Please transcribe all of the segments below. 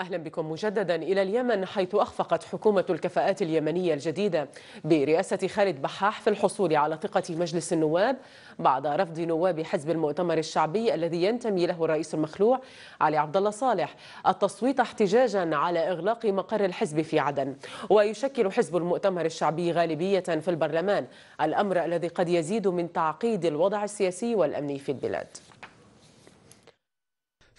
أهلا بكم مجددا إلى اليمن حيث أخفقت حكومة الكفاءات اليمنية الجديدة برئاسة خالد بحاح في الحصول على ثقة مجلس النواب بعد رفض نواب حزب المؤتمر الشعبي الذي ينتمي له الرئيس المخلوع علي عبد الله صالح التصويت احتجاجا على إغلاق مقر الحزب في عدن ويشكل حزب المؤتمر الشعبي غالبية في البرلمان الأمر الذي قد يزيد من تعقيد الوضع السياسي والأمني في البلاد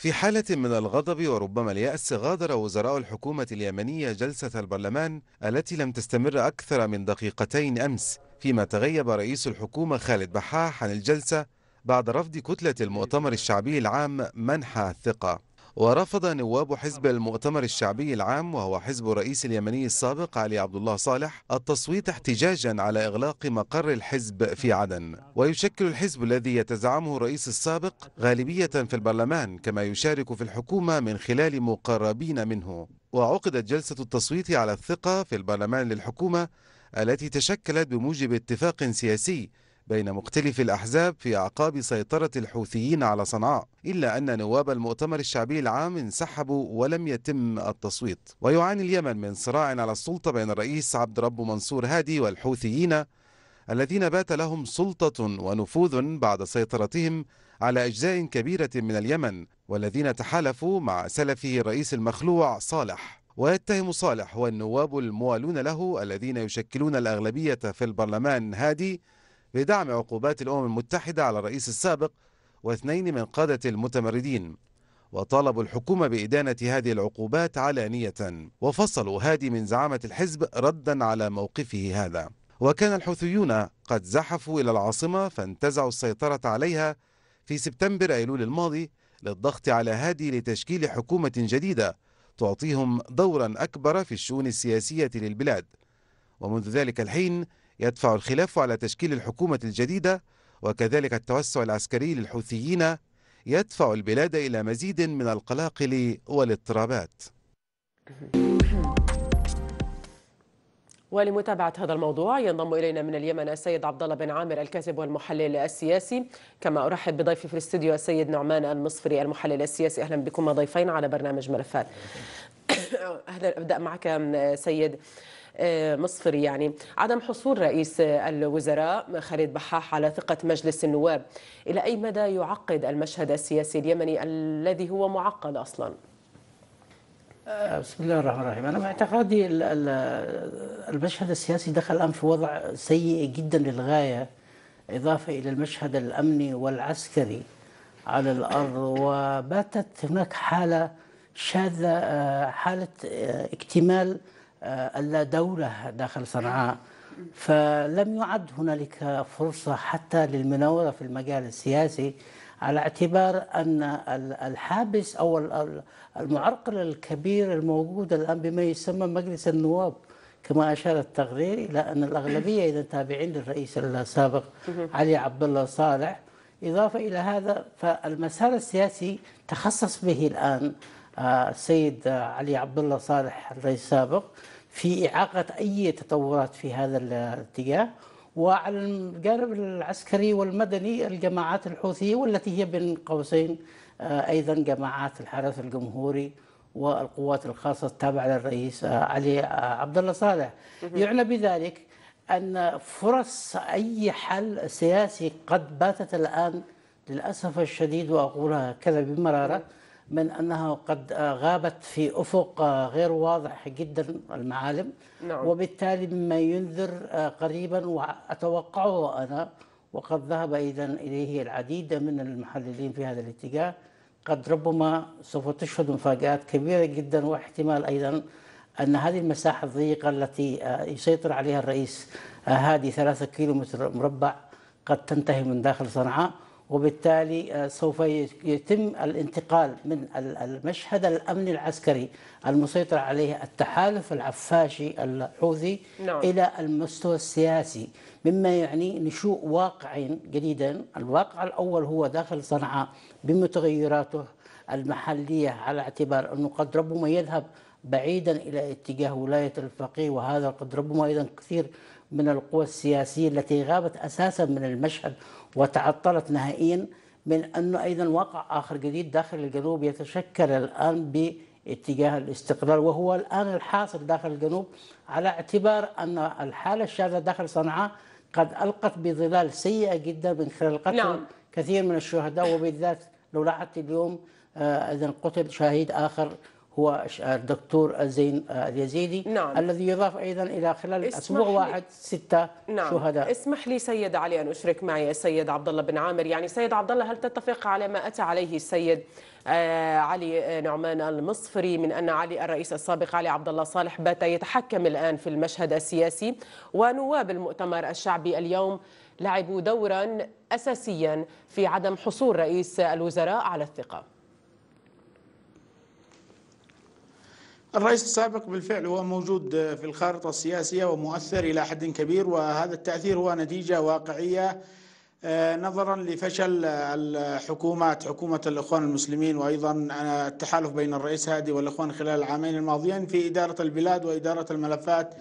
في حالة من الغضب وربما اليأس غادر وزراء الحكومة اليمنية جلسة البرلمان التي لم تستمر أكثر من دقيقتين أمس فيما تغيب رئيس الحكومة خالد بحاح عن الجلسة بعد رفض كتلة المؤتمر الشعبي العام منح الثقة ورفض نواب حزب المؤتمر الشعبي العام وهو حزب الرئيس اليمني السابق علي عبد الله صالح التصويت احتجاجا على إغلاق مقر الحزب في عدن ويشكل الحزب الذي يتزعمه الرئيس السابق غالبية في البرلمان كما يشارك في الحكومة من خلال مقربين منه وعقدت جلسة التصويت على الثقة في البرلمان للحكومة التي تشكلت بموجب اتفاق سياسي بين مختلف الأحزاب في أعقاب سيطرة الحوثيين على صنعاء إلا أن نواب المؤتمر الشعبي العام انسحبوا ولم يتم التصويت ويعاني اليمن من صراع على السلطة بين الرئيس عبد رب منصور هادي والحوثيين الذين بات لهم سلطة ونفوذ بعد سيطرتهم على أجزاء كبيرة من اليمن والذين تحالفوا مع سلفه الرئيس المخلوع صالح ويتهم صالح والنواب الموالون له الذين يشكلون الأغلبية في البرلمان هادي بدعم عقوبات الأمم المتحدة على الرئيس السابق واثنين من قادة المتمردين وطالبوا الحكومة بإدانة هذه العقوبات علانية وفصلوا هادي من زعامة الحزب ردا على موقفه هذا وكان الحوثيون قد زحفوا إلى العاصمة فانتزعوا السيطرة عليها في سبتمبر أيلول الماضي للضغط على هادي لتشكيل حكومة جديدة تعطيهم دورا أكبر في الشؤون السياسية للبلاد ومنذ ذلك الحين يدفع الخلاف على تشكيل الحكومة الجديدة وكذلك التوسع العسكري للحوثيين يدفع البلاد إلى مزيد من القلاقل والاضطرابات ولمتابعة هذا الموضوع ينضم إلينا من اليمن السيد عبد الله بن عامر الكاتب والمحلل السياسي كما أرحب بضيفي في الاستديو السيد نعمان المصفري المحلل السياسي أهلا بكم ضيفين على برنامج ملفات أهلا أبدأ معك سيد آه، مصفري يعني عدم حصول رئيس الوزراء خالد بحاح على ثقة مجلس النواب إلى أي مدى يعقد المشهد السياسي اليمني الذي هو معقد أصلاً؟ آه، بسم الله الرحمن الرحيم أنا باعتقادي المشهد السياسي دخل الآن في وضع سيء جدا للغاية إضافة إلى المشهد الأمني والعسكري على الأرض وباتت هناك حالة شاذة آه، حالة اكتمال اللا آه، دولة داخل صنعاء فلم يعد هنالك فرصة حتى للمناورة في المجال السياسي على اعتبار أن الحابس أو المعرقل الكبير الموجود الآن بما يسمى مجلس النواب كما أشار التقرير إلى أن الأغلبية إذا تابعين للرئيس السابق علي عبد الله صالح إضافة إلى هذا فالمسار السياسي تخصص به الآن السيد آه، آه، علي عبد الله صالح الرئيس السابق في إعاقة أي تطورات في هذا الاتجاه وعلى الجانب العسكري والمدني الجماعات الحوثية والتي هي بين قوسين آه، أيضا جماعات الحرس الجمهوري والقوات الخاصة التابعة للرئيس علي عبد الله صالح يعنى بذلك أن فرص أي حل سياسي قد باتت الآن للأسف الشديد وأقولها كذا بمرارة من أنها قد غابت في أفق آه، غير واضح جدا المعالم نعم. وبالتالي مما ينذر آه، قريبا وأتوقعه أنا وقد ذهب إذا إليه العديد من المحللين في هذا الاتجاه قد ربما سوف تشهد مفاجآت كبيرة جدا واحتمال أيضا أن هذه المساحة الضيقة التي آه، يسيطر عليها الرئيس هذه ثلاثة كيلو متر مربع قد تنتهي من داخل صنعاء وبالتالي آه، سوف يتم الانتقال من المشهد الامني العسكري المسيطر عليه التحالف العفاشي الحوثي نعم. الى المستوى السياسي مما يعني نشوء واقعين جديدا الواقع الاول هو داخل صنعاء بمتغيراته المحليه على اعتبار انه قد ربما يذهب بعيدا الى اتجاه ولايه الفقيه وهذا قد ربما ايضا كثير من القوى السياسيه التي غابت اساسا من المشهد وتعطلت نهائيا من أنه أيضا وقع آخر جديد داخل الجنوب يتشكل الآن باتجاه الاستقرار وهو الآن الحاصل داخل الجنوب على اعتبار أن الحالة الشاذة داخل صنعاء قد ألقت بظلال سيئة جدا من خلال قتل نعم. كثير من الشهداء وبالذات لو لاحظت اليوم آه، إذا قتل شهيد آخر هو الدكتور زين آه، اليزيدي نعم. الذي يضاف أيضا إلى خلال أسبوع واحد ستة نعم. شهداء اسمح لي سيد علي أن أشرك معي السيد عبد الله بن عامر يعني سيد عبد الله هل تتفق على ما أتى عليه السيد آه، علي نعمان المصفري من أن علي الرئيس السابق علي عبد الله صالح بات يتحكم الآن في المشهد السياسي ونواب المؤتمر الشعبي اليوم لعبوا دورا أساسيا في عدم حصول رئيس الوزراء على الثقة الرئيس السابق بالفعل هو موجود في الخارطة السياسية ومؤثر إلى حد كبير وهذا التأثير هو نتيجة واقعية آه، نظرا لفشل الحكومات حكومة الإخوان المسلمين وأيضا التحالف بين الرئيس هادي والإخوان خلال العامين الماضيين في إدارة البلاد وإدارة الملفات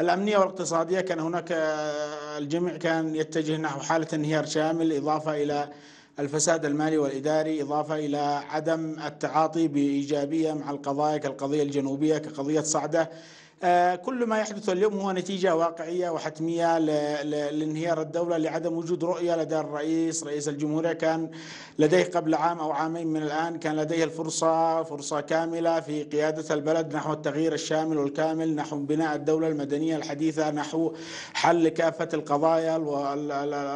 الأمنية والاقتصادية كان هناك آه، الجميع كان يتجه نحو حالة انهيار شامل إضافة إلى الفساد المالي والإداري إضافة إلى عدم التعاطي بإيجابية مع القضايا كالقضية الجنوبية كقضية صعدة آه، كل ما يحدث اليوم هو نتيجة واقعية وحتمية لانهيار الدولة لعدم وجود رؤية لدى الرئيس رئيس الجمهورية كان لديه قبل عام أو عامين من الآن كان لديه الفرصة فرصة كاملة في قيادة البلد نحو التغيير الشامل والكامل نحو بناء الدولة المدنية الحديثة نحو حل كافة القضايا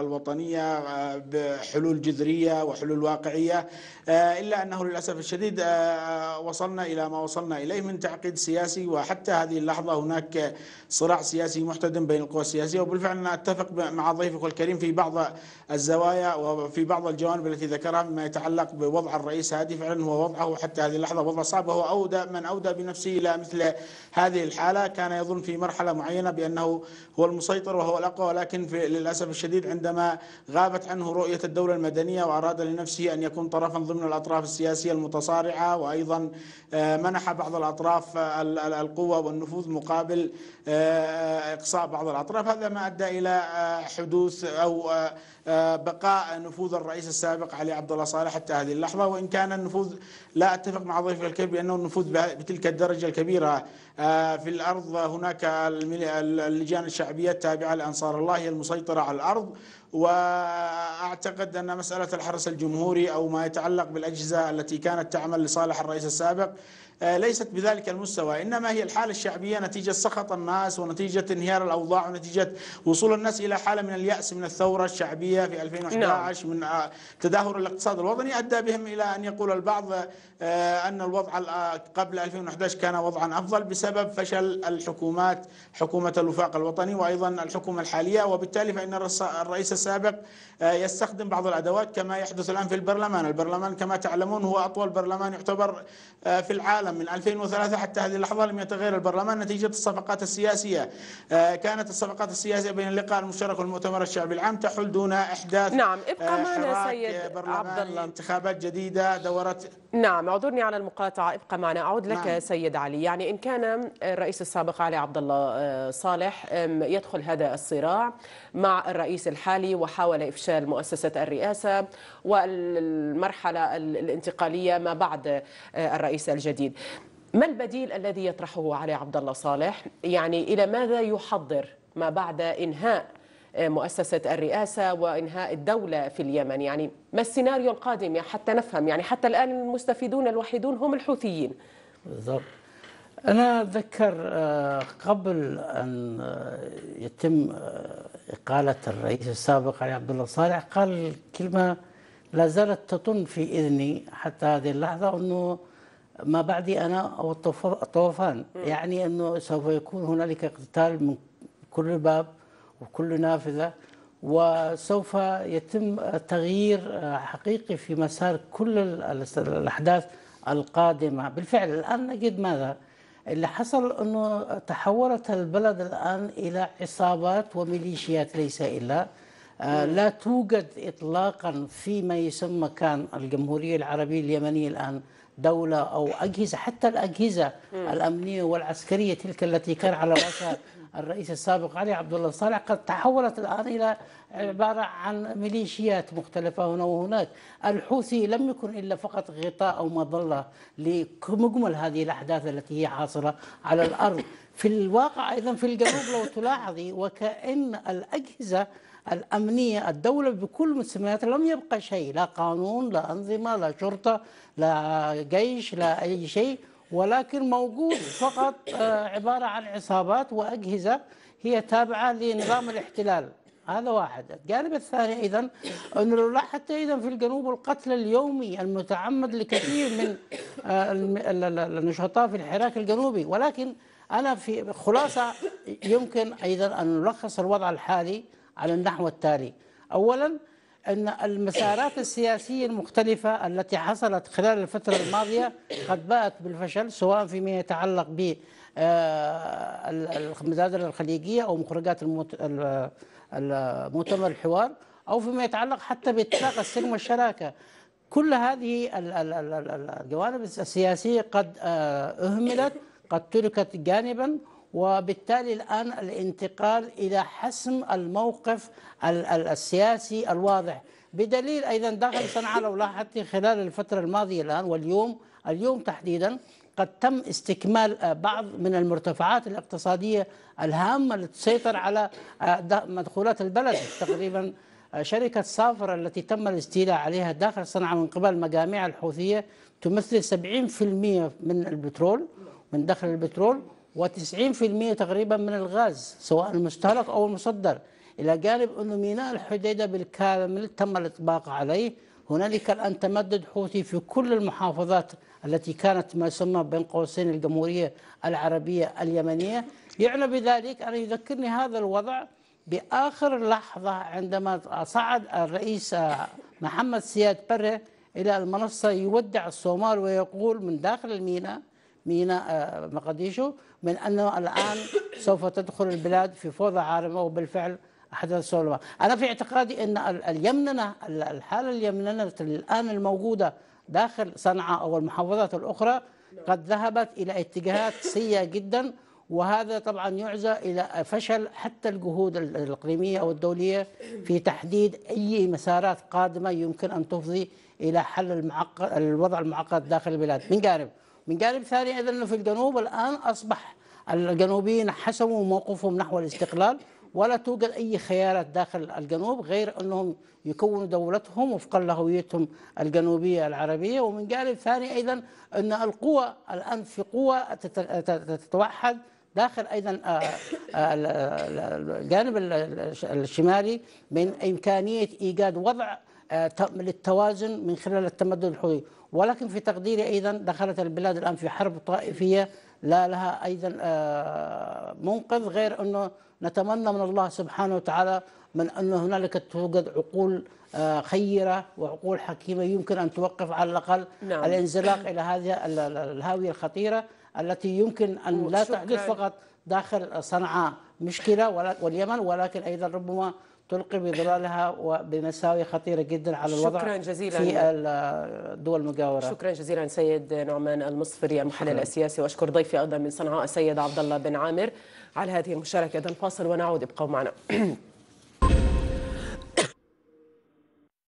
الوطنية آه، بحلول جذرية وحلول واقعية آه، إلا أنه للأسف الشديد وصلنا إلى ما وصلنا إليه من تعقيد سياسي وحتى هذه اللحظة هناك صراع سياسي محتدم بين القوى السياسية وبالفعل أنا أتفق مع ضيفك الكريم في بعض الزوايا وفي بعض الجوانب التي ذكرها مما يتعلق بوضع الرئيس هادي فعلا هو وضعه حتى هذه اللحظة وضع صعب وهو أودى من أودى بنفسه إلى مثل هذه الحالة كان يظن في مرحلة معينة بأنه هو المسيطر وهو الأقوى ولكن في للأسف الشديد عندما غابت عنه رؤية الدولة المدنية وأراد لنفسه أن يكون طرفا ضمن الأطراف السياسية المتصارعة وأيضا آه، منح بعض الأطراف القوة والنفوذ النفوذ مقابل آه، آه، إقصاء بعض الأطراف هذا ما أدى إلى آه، حدوث أو بقاء نفوذ الرئيس السابق علي عبد الله صالح حتى هذه اللحظة وإن كان النفوذ لا أتفق مع ضيفك الكبير بأنه النفوذ بتلك الدرجة الكبيرة في الأرض هناك اللجان الشعبية التابعة لأنصار الله هي المسيطرة على الأرض واعتقد ان مساله الحرس الجمهوري او ما يتعلق بالاجهزه التي كانت تعمل لصالح الرئيس السابق آه، ليست بذلك المستوى انما هي الحاله الشعبيه نتيجه سخط الناس ونتيجه انهيار الاوضاع ونتيجه وصول الناس الى حاله من الياس من الثوره الشعبيه في 2011 نعم. من آه، تدهور الاقتصاد الوطني ادى بهم الى ان يقول البعض آه، ان الوضع قبل 2011 كان وضعا افضل بسبب فشل الحكومات حكومه الوفاق الوطني وايضا الحكومه الحاليه وبالتالي فان الرئيس السابق آه، يستخدم بعض الادوات كما يحدث الان في البرلمان، البرلمان كما تعلمون هو اطول برلمان يعتبر آه، في العالم من 2003 حتى هذه اللحظه لم يتغير البرلمان نتيجه الصفقات السياسيه. آه، كانت الصفقات السياسيه بين اللقاء المشترك والمؤتمر الشعبي العام تحل دون احداث نعم ابقى معنا سيد عبد الله انتخابات جديده دورات نعم اعذرني على المقاطعه ابقى معنا اعود لك نعم. سيد علي، يعني ان كان الرئيس السابق علي عبد الله صالح يدخل هذا الصراع مع الرئيس الحالي الشعبي وحاول إفشال مؤسسة الرئاسة والمرحلة الانتقالية ما بعد آه، الرئيس الجديد ما البديل الذي يطرحه علي عبد الله صالح يعني إلى ماذا يحضر ما بعد إنهاء آه، مؤسسة الرئاسة وإنهاء الدولة في اليمن يعني ما السيناريو القادم حتى نفهم يعني حتى الآن المستفيدون الوحيدون هم الحوثيين بالضبط أنا أتذكر آه، قبل أن آه، يتم آه، إقالة الرئيس السابق علي عبد الله صالح قال كلمة لا زالت تطن في إذني حتى هذه اللحظة أنه ما بعدي أنا أو الطوفان يعني أنه سوف يكون هنالك اقتتال من كل باب وكل نافذة وسوف يتم تغيير حقيقي في مسار كل الأحداث القادمة بالفعل الآن نجد ماذا؟ اللي حصل أنه تحولت البلد الآن إلى عصابات وميليشيات ليس إلا آه، لا توجد إطلاقا في ما يسمى كان الجمهورية العربية اليمنية الآن دولة أو أجهزة حتى الأجهزة الأمنية والعسكرية تلك التي كان على رأسها الرئيس السابق علي عبد الله صالح قد تحولت الآن إلى عبارة عن ميليشيات مختلفة هنا وهناك الحوثي لم يكن إلا فقط غطاء أو مظلة لمجمل هذه الأحداث التي هي حاصلة على الأرض في الواقع أيضا في الجنوب لو تلاحظي وكأن الأجهزة الأمنية الدولة بكل مسمياتها لم يبقى شيء لا قانون لا أنظمة لا شرطة لا جيش لا أي شيء ولكن موجود فقط آه، عبارة عن عصابات وأجهزة هي تابعة لنظام الاحتلال هذا واحد الجانب الثاني أيضا أنه لو حتى أيضا في الجنوب القتل اليومي المتعمد لكثير من آه، النشطاء في الحراك الجنوبي ولكن أنا في خلاصة يمكن أيضا أن نلخص الوضع الحالي على النحو التالي أولا أن المسارات السياسية المختلفة التي حصلت خلال الفترة الماضية قد باءت بالفشل سواء فيما يتعلق ب آه، الخليجية أو مخرجات المؤتمر الحوار أو فيما يتعلق حتى باتفاق السلم والشراكة كل هذه الجوانب السياسية قد آه، أهملت قد تركت جانبا وبالتالي الآن الانتقال إلى حسم الموقف السياسي الواضح بدليل أيضا داخل صنعاء لو لاحظتي خلال الفترة الماضية الآن واليوم اليوم تحديدا قد تم استكمال آه، بعض من المرتفعات الاقتصادية الهامة اللي تسيطر على آه، مدخولات البلد تقريبا آه، شركة صافرة التي تم الاستيلاء عليها داخل صنعاء من قبل مجاميع الحوثية تمثل 70% من البترول من دخل البترول و90% تقريبا من الغاز سواء المستهلك أو المصدر إلى جانب أن ميناء الحديدة بالكامل تم الاطباق عليه هنالك الآن تمدد حوثي في كل المحافظات التي كانت ما يسمى بين قوسين الجمهورية العربية اليمنية يعني بذلك أنا يذكرني هذا الوضع بآخر لحظة عندما صعد الرئيس محمد سياد بره إلى المنصة يودع الصومال ويقول من داخل الميناء ميناء آه، مقديشو من أنه الآن سوف تدخل البلاد في فوضى عارمة وبالفعل أحدث سولوى أنا في اعتقادي أن اليمننة الحالة اليمننة الآن الموجودة داخل صنعاء أو المحافظات الأخرى قد ذهبت إلى اتجاهات سيئة جدا وهذا طبعا يعزى إلى فشل حتى الجهود الإقليمية أو الدولية في تحديد أي مسارات قادمة يمكن أن تفضي إلى حل المعقد الوضع المعقد داخل البلاد من جانب من جانب ثاني اذا انه في الجنوب الان اصبح الجنوبيين حسموا موقفهم نحو الاستقلال ولا توجد اي خيارات داخل الجنوب غير انهم يكونوا دولتهم وفقا لهويتهم الجنوبيه العربيه ومن جانب ثاني ايضا ان القوى الان في قوى تتوحد داخل ايضا آه، آه، الجانب الشمالي من امكانيه ايجاد وضع آه، للتوازن من خلال التمدد الحوثي ولكن في تقديري أيضا دخلت البلاد الآن في حرب طائفية لا لها أيضا آه، منقذ غير أنه نتمنى من الله سبحانه وتعالى من أن هنالك توجد عقول آه، خيرة وعقول حكيمة يمكن أن توقف على الأقل نعم. الانزلاق إلى هذه الهاوية الخطيرة التي يمكن أن لا تحدث فقط داخل صنعاء مشكلة واليمن ولكن أيضا ربما تلقي بظلالها وبمساوئ خطيره جدا على الوضع شكرا جزيلا في الدول المجاوره شكرا جزيلا سيد نعمان المصفري المحلل السياسي واشكر ضيفي ايضا من صنعاء السيد عبد الله بن عامر على هذه المشاركه اذا فاصل ونعود ابقوا معنا